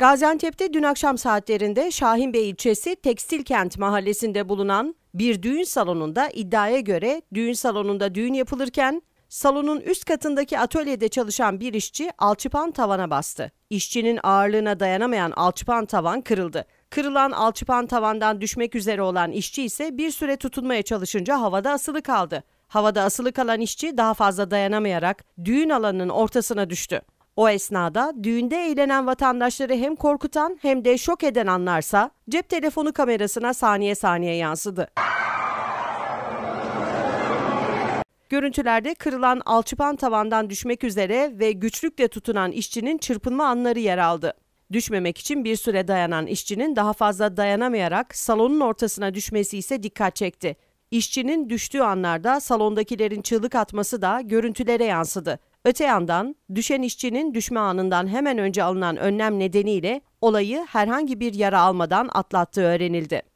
Gaziantep'te dün akşam saatlerinde Şahinbey ilçesi Kent mahallesinde bulunan bir düğün salonunda iddiaya göre düğün salonunda düğün yapılırken salonun üst katındaki atölyede çalışan bir işçi alçıpan tavana bastı. İşçinin ağırlığına dayanamayan alçıpan tavan kırıldı. Kırılan alçıpan tavandan düşmek üzere olan işçi ise bir süre tutunmaya çalışınca havada asılı kaldı. Havada asılı kalan işçi daha fazla dayanamayarak düğün alanının ortasına düştü. O esnada düğünde eğlenen vatandaşları hem korkutan hem de şok eden anlarsa cep telefonu kamerasına saniye saniye yansıdı. Görüntülerde kırılan alçıpan tavandan düşmek üzere ve güçlükle tutunan işçinin çırpınma anları yer aldı. Düşmemek için bir süre dayanan işçinin daha fazla dayanamayarak salonun ortasına düşmesi ise dikkat çekti. İşçinin düştüğü anlarda salondakilerin çığlık atması da görüntülere yansıdı. Öte yandan düşen işçinin düşme anından hemen önce alınan önlem nedeniyle olayı herhangi bir yara almadan atlattığı öğrenildi.